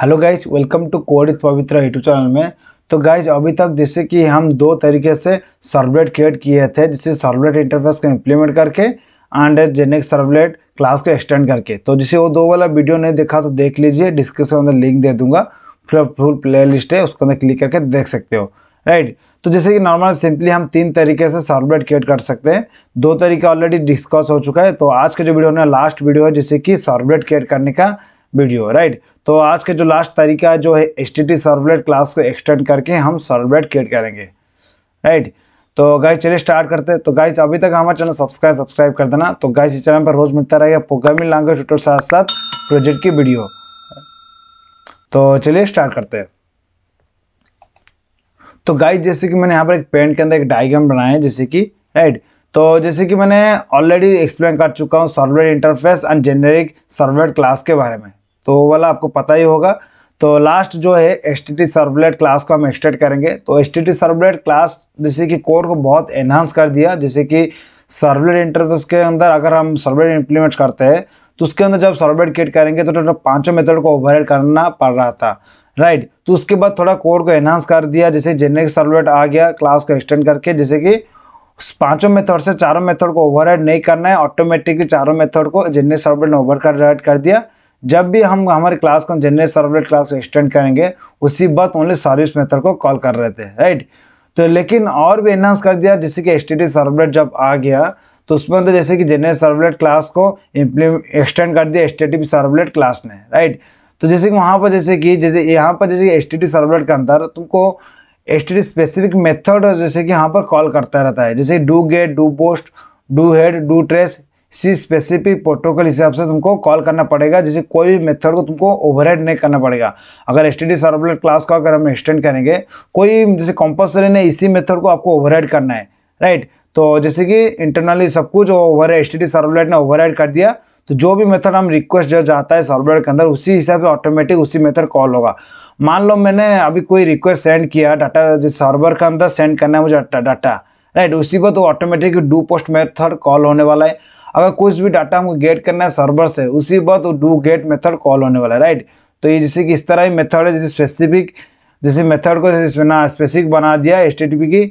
Hello guys welcome to कोडित पवित्र YouTube channel में तो गाइज अभी तक जैसे कि हम दो तरीके से सर्वलेट क्रिएट किए थे जैसे सर्वलेट इंटरफेस को इम्प्लीमेंट करके एंड जेनेक सर्वलेट क्लास को एक्सटेंड करके तो जिसे वो दो वाला वीडियो नहीं देखा तो देख लीजिए डिस्क्रिप्शन में लिंक दे दूंगा फिर फुल प्ले लिस्ट है उसको अंदर क्लिक करके देख सकते हो राइट तो जैसे कि नॉर्मल सिंपली हम तीन तरीके से सर्वलेट क्रिएट कर सकते हैं दो तरीका ऑलरेडी डिस्कस हो चुका है तो आज का जो वीडियो है लास्ट वीडियो है जैसे कि सर्वलेट क्रिएट करने का वीडियो राइट तो आज के जो लास्ट तरीका जो है एस टी सर्वलेट क्लास को एक्सटेंड करके हम सर्वलेट क्रिएट करेंगे राइट तो गाइस चलिए स्टार्ट करते हैं तो गाइस अभी तक हमारा चैनल सब्सक्राइब सब्सक्राइब कर देना तो गाइस इस चैनल पर रोज मिलता रहेगा प्रोग्रामिंग लैंग्वेज ट्यूटर साथ साथ प्रोजेक्ट की वीडियो तो चलिए स्टार्ट करते हैं तो गाइज जैसे कि मैंने यहाँ पर एक पेंट के अंदर एक डायग्राम बनाया है जैसे कि राइट तो जैसे कि मैंने ऑलरेडी एक्सप्लेन कर चुका हूँ servlet interface and generic servlet class के बारे में तो वो वाला आपको पता ही होगा तो लास्ट जो है S T T servlet class को हम एक्सटेंड करेंगे तो S T T servlet class जैसे कि कोर को बहुत एनहांस कर दिया जैसे कि सर्वलेट इंटरफेस के अंदर अगर हम सर्वलेट इंप्लीमेंट करते हैं तो उसके अंदर जब सर्वलेट क्रिएट करेंगे तो टोटल पाँचों मेथड को ओवरहेड करना पड़ रहा था राइट तो उसके बाद थोड़ा कोड को एनहांस कर दिया जैसे जेनरिक सर्वलेट आ गया क्लास को एक्सटेंड करके जैसे कि पांचों मेथड से चारों मेथड को ओवरहेड नहीं करना है ऑटोमेटिकली चारों मेथड को जेनरिक सर्वलेट ने ओवर कर दिया जब भी हम हमारे क्लास को जनरल सर्वलेट क्लास को एक्सटेंड करेंगे उसी वक्त ओनली सर्विस मेथड को कॉल कर रहे थे राइट तो लेकिन और भी एनहांस कर दिया जैसे कि एस सर्वलेट जब आ गया तो उसमें तो जैसे कि जनरल सर्वलेट क्लास को एक्सटेंड कर दिया एस सर्वलेट क्लास ने राइट तो जैसे कि वहाँ पर जैसे कि जैसे यहाँ पर जैसे एस टी सर्वलेट के अंदर तुमको एस टी स्पेसिफिक मेथड जैसे कि यहाँ पर कॉल करता रहता है जैसे do get do post do head do trace सी स्पेसिफिक प्रोटोकॉल हिसाब से तुमको कॉल करना पड़ेगा जैसे कोई भी मेथड को तुमको ओवरहेड नहीं करना पड़ेगा अगर एस टी सर्वलेट क्लास को अगर हम एक्सटेंड करेंगे कोई जैसे कंपलसरी नहीं इसी मेथड को आपको ओवरहेड करना है राइट तो जैसे कि इंटरनली सब कुछ ओवर एस टी सर्वलेट ने ओवरहेड कर दिया तो जो भी मेथड हम रिक्वेस्ट जो जाता है सर्वलेट के अंदर उसी हिसाब से ऑटोमेटिक उसी मेथड कॉल होगा मान लो मैंने अभी कोई रिक्वेस्ट सेंड किया डाटा जिस सर्वर के अंदर सेंड करना है मुझे डाटा राइट उसी वक्त तो automatic do post method call होने वाला है अगर कुछ भी डाटा हमको गेट करना है सर्वर से उसी पर वो डू गेट मेथड कॉल होने वाला है राइट तो ये जैसे कि इस तरह ही मेथड है जैसे स्पेसिफिक जैसे मेथड को जैसे ना स्पेसिफिक बना दिया एस की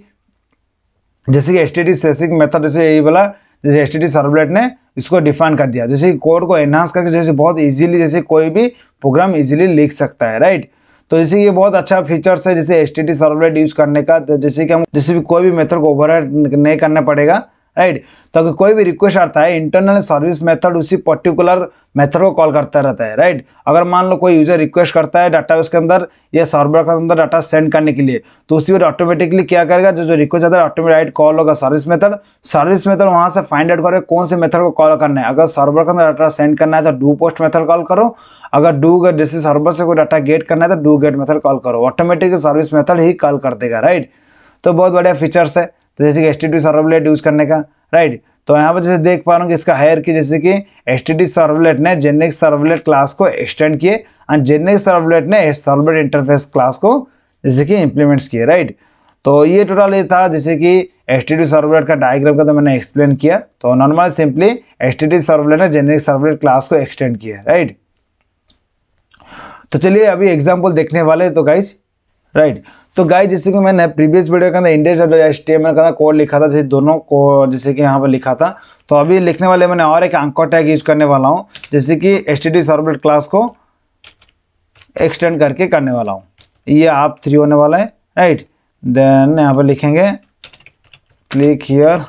जैसे कि एस टी स्पेसिफिक मेथड जैसे यही वाला जैसे एस टी सर्वलेट ने इसको डिफाइन कर दिया जैसे कोड को एनहांस करके जैसे बहुत इजीली जैसे कोई भी प्रोग्राम इजीली लिख सकता है राइट तो जैसे ये बहुत अच्छा फीचर्स है जैसे एस टी सर्वलेट यूज़ करने का तो जैसे कि हम जैसे भी कोई भी मेथड को ओवर नहीं करना पड़ेगा राइट तो अगर कोई भी रिक्वेस्ट आता है इंटरनल सर्विस मेथड उसी पर्टिकुलर मेथड को कॉल करता रहता है राइट अगर मान लो कोई यूजर रिक्वेस्ट करता है डाटा उसके अंदर या सर्वर के अंदर डाटा सेंड करने के लिए तो उसी पर ऑटोमेटिकली क्या करेगा जो जो रिक्वेस्ट आता है ऑटोमेटिक कॉल होगा सर्विस मेथड सर्विस मेथड वहाँ से फाइंड आउट करेगा कौन से मेथड को कॉल करना है अगर सर्वर के अंदर डाटा सेंड करना है तो डू पोस्ट मेथड कॉल करो अगर डू जैसे सर्वर से कोई डाटा गेट करना है तो डू गेट मेथड कॉल करो ऑटोमेटिक सर्विस मेथड ही कॉल कर देगा राइट तो बहुत बढ़िया फीचर्स है तो जैसे कि एस टी सर्वलेट यूज़ करने का राइट तो यहाँ पर जैसे देख पा रहा हूँ कि इसका हायर की जैसे कि एस टी सर्वलेट ने जेनेरिक सर्वलेट क्लास को एक्सटेंड किए एंड जेनेरिक सर्वलेट ने सर्वलेट इंटरफेस क्लास को जैसे कि इम्प्लीमेंट्स किए राइट तो ये टोटल ये था जैसे कि एस टी सर्वलेट का डायग्राम का तो मैंने एक्सप्लेन किया तो normal simply S T servlet ने जेनेरिक सर्वलेट क्लास को एक्सटेंड किया राइट तो चलिए अभी एग्जाम्पल देखने वाले तो गाइज राइट तो गाय जैसे कि मैंने प्रीवियस वीडियो के अंदर index dollar S T M L का कोड लिखा था जैसे दोनों को जैसे कि यहाँ पर लिखा था तो अभी लिखने वाले मैंने और एक अंकर टैग यूज करने वाला हूँ जैसे कि S T D servlet class को एक्सटेंड करके करने वाला हूँ ये आप थ्री होने वाला है राइट देन यहाँ पर लिखेंगे click here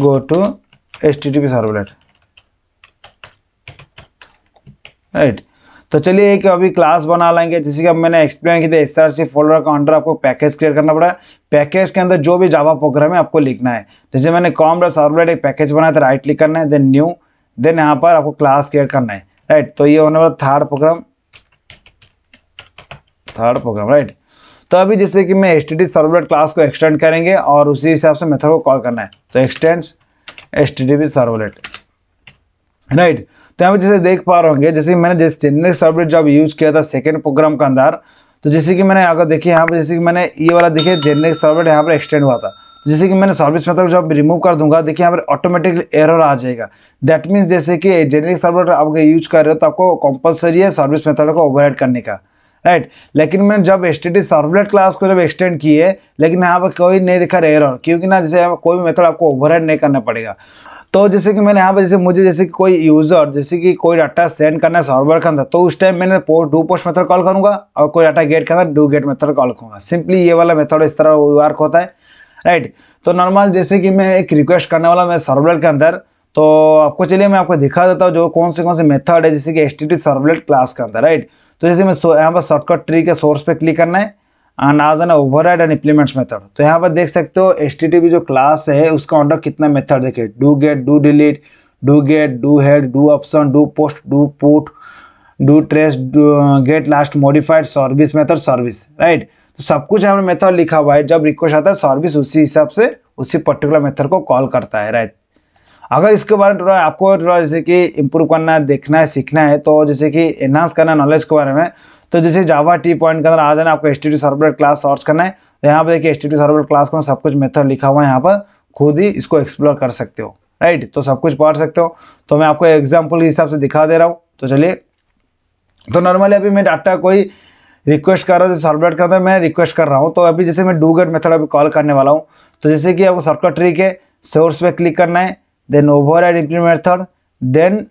go to S T T P servlet right तो चलिए एक अभी क्लास बना लेंगे जैसे कि अब मैंने एक्सप्लेन किया एस आर सी फोल्डर का अंडर आपको पैकेज क्रिएट करना पड़ा पैकेज के अंदर जो भी जावा प्रोग्राम है आपको लिखना है जैसे मैंने कॉम डॉट सर्वलेट एक पैकेज बनाया था राइट क्लिक करना है देन न्यू देन यहाँ पर आपको क्लास क्रिएट करना है राइट तो ये होने वाला third program third program right तो अभी जैसे कि मैं S T D servlet class को एक्सटेंड करेंगे और उसी हिसाब से मेथड को कॉल करना है तो extend S T servlet right तो यहाँ पर जैसे देख पा रहे होंगे जैसे मैंने जैसे चेन्नई सर्वलेट जब यूज़ किया था सेकेंड प्रोग्राम के अंदर तो जैसे कि मैंने अगर देखिए यहाँ पर जैसे कि मैंने ये वाला देखिए जेनरिक सर्वलेट यहाँ पर एक्सटेंड हुआ था तो जैसे कि मैंने सर्विस मेथड जब रिमूव कर दूंगा देखिए यहाँ पर ऑटोमेटिकली एरर आ जाएगा दैट मीन्स जैसे कि जेनरिक सर्वलेट आप यूज कर रहे हो तो आपको कंपलसरी है सर्विस मेथड को ओवरराइड करने का राइट right. लेकिन मैंने जब स्टडी सर्वलेट क्लास को जब एक्सटेंड किए लेकिन यहाँ पर कोई नहीं दिखा रहा एरर क्योंकि ना जैसे कोई मेथड आपको ओवरराइड नहीं करना पड़ेगा तो जैसे कि मैंने यहाँ पर जैसे मुझे जैसे कि कोई यूज़र जैसे कि कोई डाटा सेंड करना है सर्वर के अंदर तो उस टाइम मैंने post do post method call करूँगा और कोई डाटा गेट के अंदर डू गेट मेथड कॉल करूँगा सिंपली ये वाला मेथड इस तरह वर्क होता है राइट तो नॉर्मल जैसे कि मैं एक रिक्वेस्ट करने वाला मैं सर्वलेट के अंदर तो आपको चलिए मैं आपको दिखा देता हूँ जो कौन से कौन से मेथड है जैसे कि एस टी सर्वलेट क्लास के अंदर राइट तो जैसे मैं यहाँ पर शॉर्टकट ट्री के सोर्स पर क्लिक करना है एंड आज an over and implements method तो यहाँ पर देख सकते हो एस जो क्लास है उसका अंडर कितना मेथड देखे do get do delete do get do head do option do post do put do trace get last modified service method service right तो सब कुछ हमने मेथड लिखा हुआ है जब रिक्वेस्ट आता है सर्विस उसी हिसाब से उसी पर्टिकुलर मेथड को कॉल करता है राइट अगर इसके बारे में थोड़ा आपको थोड़ा जैसे कि इम्प्रूव करना है देखना है सीखना है तो जैसे कि एनहांस करना नॉलेज के बारे में तो जैसे जावा टी पॉइंट के अंदर आ जाना आपको S T servlet class search करना है तो यहाँ पर देखिए एस टी सर्वलेट क्लास का सब कुछ मेथड लिखा हुआ है यहाँ पर खुद ही इसको एक्सप्लोर कर सकते हो राइट तो सब कुछ पढ़ सकते हो तो मैं आपको एग्जाम्पल के हिसाब से दिखा दे रहा हूँ तो चलिए तो नॉर्मली अभी मैं डाटा कोई रिक्वेस्ट कर रहा हूँ जैसे सर्वलेट के अंदर मैं रिक्वेस्ट कर रहा हूँ तो अभी जैसे मैं डू गेट मेथड अभी कॉल करने वाला हूँ तो जैसे कि अब सर्कल ट्रिक है सोर्स पे क्लिक करना है then over add method then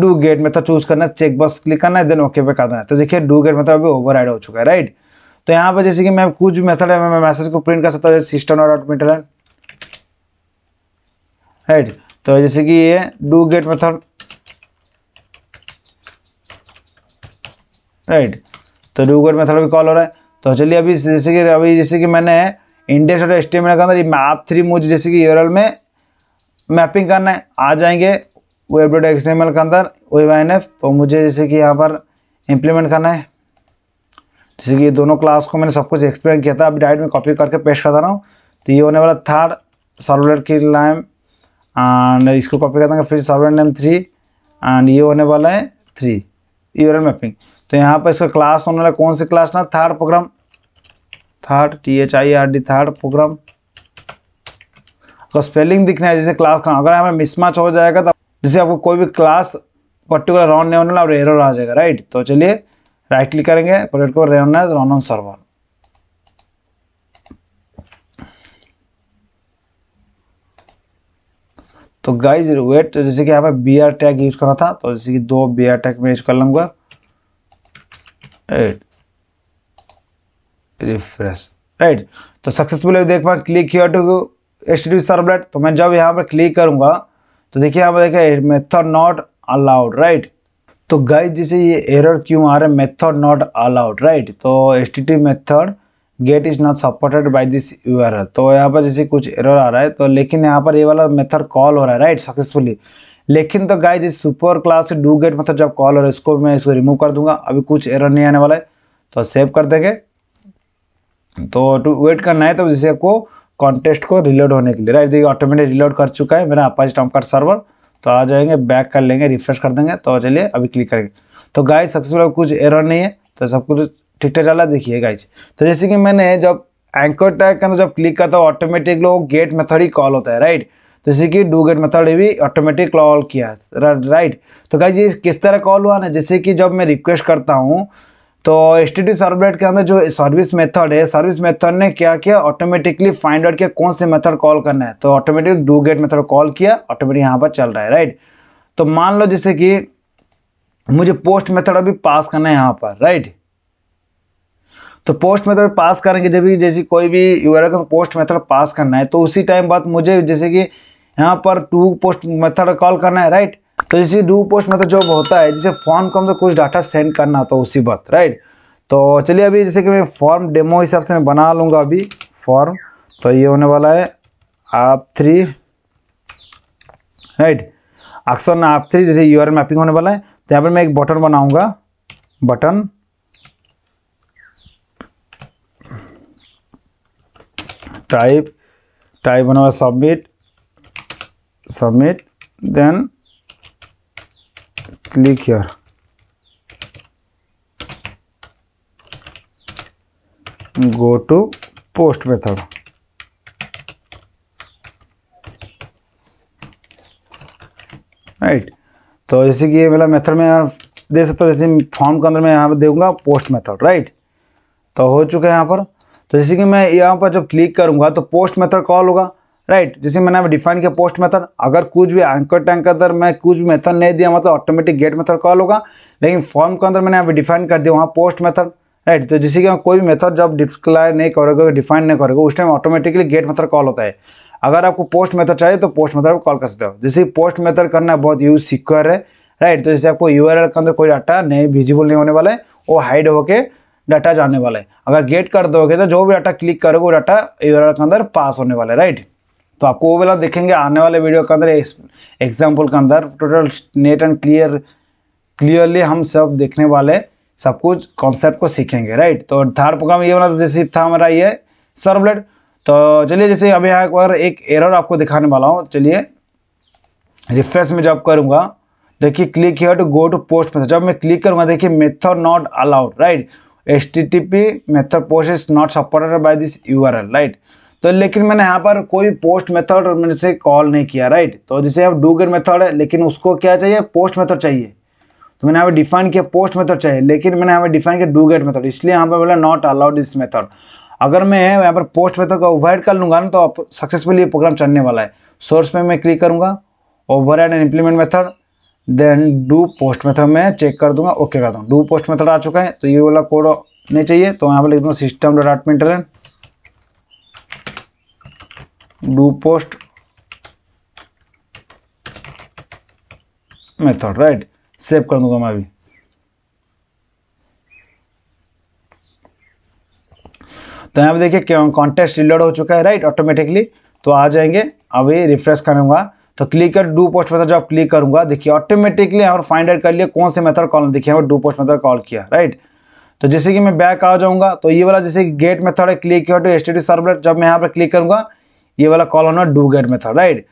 do get method choose करना है चेक बॉक्स क्लिक करना है देन ओके पे कर देना है तो देखिए डू गेट मेथड अभी ओवर हो चुका है राइट तो यहाँ पर जैसे कि मैं कुछ भी मेथड है मैं मैसेज को प्रिंट कर सकता हूँ सिस्टम डॉट है राइट तो जैसे कि ये डू गेट मेथड राइट तो डू गेट मेथड भी कॉल हो रहा है तो चलिए अभी जैसे कि अभी जैसे कि मैंने इंडेक्स और एस्टीमेट के अंदर मैप थ्री मुझे जैसे कि यूरल में मैपिंग करना है आ जाएंगे web dot X M L के अंदर वेब आई एन एफ तो मुझे जैसे कि यहाँ पर इम्प्लीमेंट करना है जैसे कि दोनों क्लास को मैंने सब कुछ एक्सप्लेन किया था अब डायरेक्ट में कॉपी करके पेश करता रहा हूँ तो ये होने वाला थर्ड सर्वलेट की लाइम एंड इसको कॉपी करता हूँ फिर सर्वलेट नेम थ्री एंड ये होने वाला है थ्री यूरल मैपिंग तो यहाँ पर इसका क्लास होने वाला कौन सी क्लास ना third program third T H I R D third program spelling दिखना है जैसे क्लास का अगर हमें मिसमैच हो जाएगा तो जैसे आपको कोई भी क्लास पर्टिकुलर रन नहीं होने और एरर आ जाएगा राइट तो चलिए राइट क्लिक करेंगे प्रोजेक्ट को रन रन ऑन सर्वर तो गाइज वेट जैसे कि यहाँ पे बी आर टैग यूज करना था तो जैसे कि दो बी आर टैग में यूज कर लूंगा राइट रिफ्रेश राइट तो सक्सेसफुल देख पा क्लिक टू टी सर्वलेट तो मैं जब यहाँ पर क्लिक करूंगा तो देखिए आप देखिए मेथड नॉट अलाउड राइट तो गाइस जैसे ये एरर क्यों आ रहा है मेथड नॉट अलाउड राइट तो S T method get is not supported by this U तो यहाँ पर जैसे कुछ एरर आ रहा है तो लेकिन यहाँ पर ये वाला मेथड कॉल हो रहा है राइट सक्सेसफुली लेकिन तो गाइस इस super class do get method जब कॉल हो रहा है इसको मैं इसको रिमूव कर दूंगा अभी कुछ एरर नहीं आने वाला है तो सेव कर देंगे तो टू वेट करना है तो जैसे आपको कॉन्टेस्ट को रिलोड होने के लिए राइट देखिए ऑटोमेटिक रिलोड कर चुका है मेरा अपाजी टॉम कार्ड सर्वर तो आ जाएंगे बैक कर लेंगे रिफ्रेश कर देंगे तो चलिए अभी क्लिक करेंगे तो गाइज सक्सेसफुल कुछ एरर नहीं है तो सब कुछ ठीक ठाक चला देखिए गाइज तो जैसे कि मैंने जब एंकर टैग के अंदर जब क्लिक करता हूँ ऑटोमेटिक लोग गेट मेथड ही कॉल होता है राइट तो जैसे कि डू गेट मेथड भी ऑटोमेटिक कॉल किया राइट तो गाइज ये किस तरह कॉल हुआ ना जैसे कि जब मैं रिक्वेस्ट करता हूँ तो एस टी सर्वलेट के अंदर जो सर्विस मेथड है सर्विस मेथड ने क्या किया ऑटोमेटिकली फाइंड आउट किया कौन से मेथड कॉल करना है तो automatic do get method call किया ऑटोमेटिक यहाँ पर चल रहा है राइट तो मान लो जैसे कि मुझे पोस्ट मेथड अभी पास करना है यहाँ पर राइट तो पोस्ट मेथड पास करेंगे जब भी जैसे कोई भी यूर का पोस्ट मेथड पास करना है तो उसी टाइम बाद मुझे जैसे कि यहाँ पर टू पोस्ट मेथड कॉल करना है राइट तो इसी डू पोस्ट मतलब तो जॉब होता है जिसे फॉर्म को हम तो कुछ डाटा सेंड करना होता है उसी वक्त राइट तो चलिए अभी जैसे कि मैं फॉर्म डेमो हिसाब से मैं बना लूँगा अभी फॉर्म तो ये होने वाला है आप थ्री राइट अक्सर ना आप थ्री जैसे यू मैपिंग होने वाला है तो यहाँ पर मैं एक बटन बनाऊँगा बटन टाइप टाइप होने submit submit then click here go to post method right right. तो जैसे कि ये मेरा मेथड में यहाँ दे सकता हूँ जैसे फॉर्म के अंदर मैं यहाँ पर देगा पोस्ट मेथड राइट तो हो चुका है यहाँ पर तो जैसे कि मैं यहाँ पर जब क्लिक करूँगा तो पोस्ट मेथड कॉल होगा राइट जैसे मैंने डिफाइन किया पोस्ट मेथड अगर कुछ भी एंकर टैंक के अंदर मैं कुछ भी मेथड नहीं दिया मतलब ऑटोमेटिक गेट मेथड कॉल होगा लेकिन फॉर्म के अंदर मैंने अभी डिफाइन कर दिया वहाँ पोस्ट मेथड राइट तो जैसे कि कोई भी मेथड जब डिक्लेयर नहीं करोगे डिफाइन नहीं करोगे उस time automatically get method call होता है अगर आपको पोस्ट मेथड चाहिए तो पोस्ट मेथड कॉल कर सकते हो जैसे पोस्ट मेथड करना बहुत यूज सिक्योर है राइट तो जैसे आपको यू के अंदर कोई डाटा नहीं विजिबल नहीं होने वाला है वो हाइड होकर डाटा जाने वाला है अगर गेट कर दोगे तो जो भी डाटा क्लिक करोगे वो डाटा यू के अंदर पास होने वाला है राइट तो आपको वो वाला देखेंगे आने वाले वीडियो के अंदर एग्जाम्पल के अंदर total net and clear clearly हम सब देखने वाले सब कुछ कॉन्सेप्ट को सीखेंगे राइट तो थर्ड प्रोग्राम ये वाला जैसे था हमारा ये सर्वलेट तो चलिए जैसे अभी यहाँ पर एक एरर आपको दिखाने वाला हूँ चलिए रिफ्रेश में जब करूँगा देखिए click here to go to post method जब मैं क्लिक करूँगा देखिए method not allowed right H T T P method post is not supported by this U R L right तो लेकिन मैंने यहाँ पर कोई पोस्ट मेथड मैंने से कॉल नहीं किया राइट तो जैसे अब डू गेट मेथड है लेकिन उसको क्या चाहिए पोस्ट मेथड चाहिए तो मैंने यहाँ पर डिफाइन किया पोस्ट मेथड चाहिए लेकिन मैंने यहाँ पर डिफाइन किया डू गेट मेथड इसलिए यहाँ पर बोला नॉट अलाउड दिस मेथड अगर मैं यहाँ पर पोस्ट मेथड का ओवरहाइड कर लूँगा ना तो सक्सेसफुली ये प्रोग्राम चलने वाला है सोर्स में मैं क्लिक करूँगा over and implement method then do post method में चेक कर दूंगा ओके कर दूँगा डू पोस्ट मेथड आ चुका है तो ये वाला कोड नहीं चाहिए तो यहाँ पर लिख दूँगा system dot at do post method right save कर दूंगा मैं अभी तो यहां पर देखिए कॉन्टेस्ट रिलोड हो चुका है राइट ऑटोमेटिकली तो आ जाएंगे अभी रिफ्रेश करूंगा तो क्लिक कर डू पोस्ट मेथड जब क्लिक करूंगा देखिए ऑटोमेटिकली यहाँ फाइंड आउट कर लिया कौन से मेथड कॉल देखिए हमें डू पोस्ट मेथड कॉल किया राइट तो जैसे कि मैं बैक आ जाऊंगा तो ये वाला जैसे गेट मेथड है क्लिक किया टू एस टी सर्वलेट जब मैं यहाँ पर क्लिक करूंगा ये वाला कॉल होना डू गेट मेथड राइट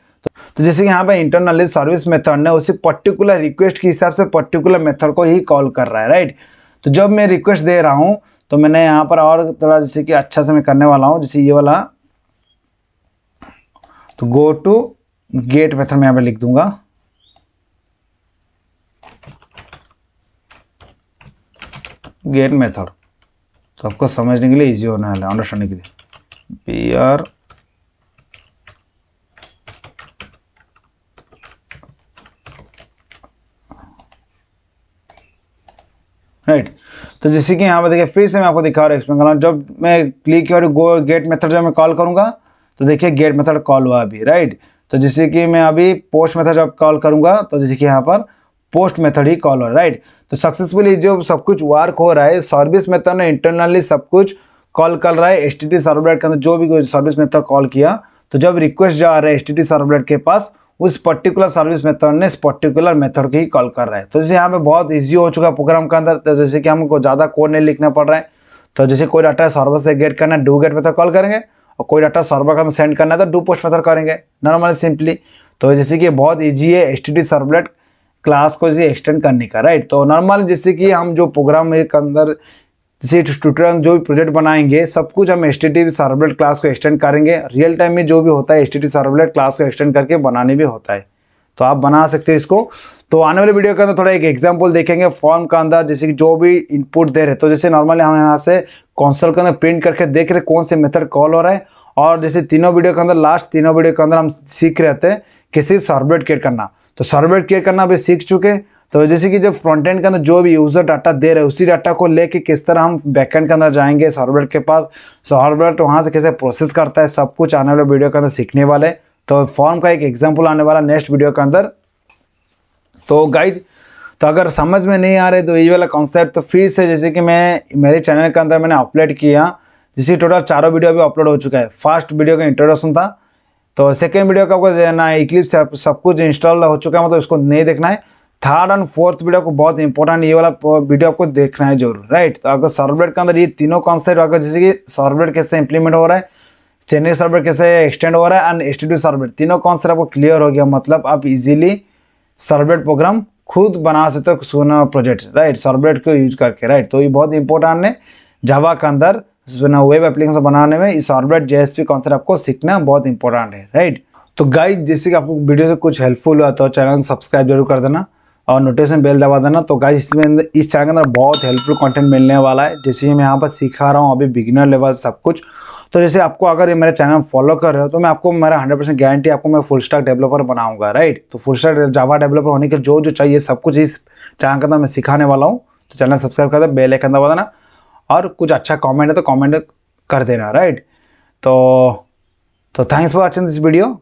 तो जैसे कि यहाँ पे इंटरनली सर्विस मेथड ने उसी पर्टिकुलर रिक्वेस्ट के हिसाब से पर्टिकुलर मेथड को ही कॉल कर रहा है राइट तो जब मैं रिक्वेस्ट दे रहा हूँ तो मैंने यहाँ पर और थोड़ा जैसे कि अच्छा से मैं करने वाला हूँ जैसे ये वाला तो गो टू गेट मेथड में यहाँ पे लिख दूंगा गेट मेथड तो आपको समझने के लिए इजी होने वाला है अंडरस्टैंडिंग के लिए बी आर राइट तो जैसे कि यहाँ पर देखिए फिर से मैं आपको दिखा रहा हूँ एक्सप्लेन कर रहा हूँ जब मैं क्लिक और गो गेट मेथड जब मैं कॉल करूँगा तो देखिए गेट मेथड कॉल हुआ अभी राइट तो जैसे कि मैं अभी पोस्ट मेथड जब कॉल करूँगा तो जैसे कि यहाँ पर पोस्ट मेथड ही कॉल हो राइट तो सक्सेसफुली जो सब कुछ वर्क हो रहा है सर्विस मेथड ने इंटरनली सब कुछ कॉल कर रहा है एस टी सर्वलेट के अंदर जो भी सर्विस मेथड कॉल किया तो जब रिक्वेस्ट जा रहा है एस टी सर्वलेट के पास उस पर्टिकुलर सर्विस मेथड ने इस पर्टिकुलर मेथड को ही कॉल कर रहा है तो जैसे यहाँ पे बहुत ईजी हो चुका है प्रोग्राम के अंदर तो जैसे कि हमको ज़्यादा कोड नहीं लिखना पड़ रहा है तो जैसे कोई डाटा सर्वर से गेट करना है डू गेट मेथड कॉल करेंगे और कोई डाटा सर्वर का अंदर सेंड करना है तो डू पोस्ट मेथड करेंगे नॉर्मल सिंपली तो जैसे कि बहुत ईजी है एच टी सर्वलेट क्लास को जैसे एक्सटेंड करने का राइट तो नॉर्मल जैसे कि हम जो प्रोग्राम के अंदर जैसे स्टूडेंट जो भी प्रोजेक्ट बनाएंगे सब कुछ हम एस टी सर्वलेट क्लास को एक्सटेंड करेंगे रियल टाइम में जो भी होता है एस टी सर्वलेट क्लास को एक्सटेंड करके बनाने भी होता है तो आप बना सकते हो इसको तो आने वाले वीडियो के अंदर थोड़ा एक एग्जांपल देखेंगे फॉर्म के अंदर जैसे कि जो भी इनपुट दे रहे तो जैसे नॉर्मली हम यहाँ से कौनसल के अंदर प्रिंट करके देख रहे कौन से मेथड कॉल हो रहा है और जैसे तीनों वीडियो के अंदर लास्ट तीनों वीडियो के अंदर हम सीख रहे थे किसी सर्वलेट क्रिएट करना तो सर्वेट क्या करना अभी सीख चुके तो जैसे कि जब फ्रंट एंड के अंदर जो भी यूज़र डाटा दे रहे हैं उसी डाटा को लेके किस तरह हम बैकएंड के अंदर जाएंगे सर्वेट के पास सर्वेट तो वहाँ से कैसे प्रोसेस करता है सब कुछ आने वाले वीडियो के अंदर सीखने वाले तो फॉर्म का एक एग्जाम्पल आने वाला नेक्स्ट वीडियो के अंदर तो गाइज तो अगर समझ में नहीं आ रहे तो ये वाला कॉन्सेप्ट तो फिर से जैसे कि मैं मेरे चैनल के अंदर मैंने अपलोड किया जिसकी टोटल चारों वीडियो अभी अपलोड हो चुका है फर्स्ट वीडियो का इंट्रोडक्शन था तो सेकेंड वीडियो का आपको देना है इक्लिप्स सब, सब कुछ इंस्टॉल हो चुका है मतलब इसको नहीं देखना है थर्ड एंड फोर्थ वीडियो को बहुत इंपॉर्टेंट ये वाला वीडियो आपको देखना है जरूर राइट तो अगर सर्वलेट के अंदर ये तीनों कॉन्सेप्ट अगर जैसे कि सर्वलेट कैसे इंप्लीमेंट हो रहा है चेन्नई सर्वर कैसे एक्सटेंड हो रहा है एंड एस्टिट्यूट सर्वेट तीनों कॉन्सेप्ट आपको क्लियर हो गया मतलब आप इजिली सर्वलेट प्रोग्राम खुद बना सकते हो सोना प्रोजेक्ट राइट सर्वलेट को यूज करके राइट तो ये बहुत इंपॉर्टेंट है जावा के अंदर ना वेब एप्लीकेशन बनाने में इस ऑर्बिट पी कॉन्सेप्ट आपको सीखना बहुत इंपॉर्टेंट है राइट तो गाइस जैसे कि आपको वीडियो से कुछ हेल्पफुल हुआ तो चैनल को सब्सक्राइब जरूर कर देना और नोटिफिकेशन बेल दबा देना तो गाइज इसमें इस चैनल के अंदर बहुत हेल्पफुल कंटेंट मिलने वाला है जैसे कि मैं यहाँ पर सिखा रहा हूँ अभी बिगिनर लेवल सब कुछ तो जैसे आपको अगर ये मेरे चैनल फॉलो कर रहे हो तो मैं आपको मेरा 100 परसेंट गारंटी आपको मैं फुल स्टॉक डेवलपर बनाऊंगा राइट तो फुल स्टैक जावा डेवलपर होने के जो जो चाहिए सब कुछ इस चैनल के अंदर मैं सिखाने वाला हूँ तो चैनल सब्सक्राइब कर दे बेल आइकन दबा देना और कुछ अच्छा कमेंट है तो कमेंट कर देना राइट तो तो thanks for watching this video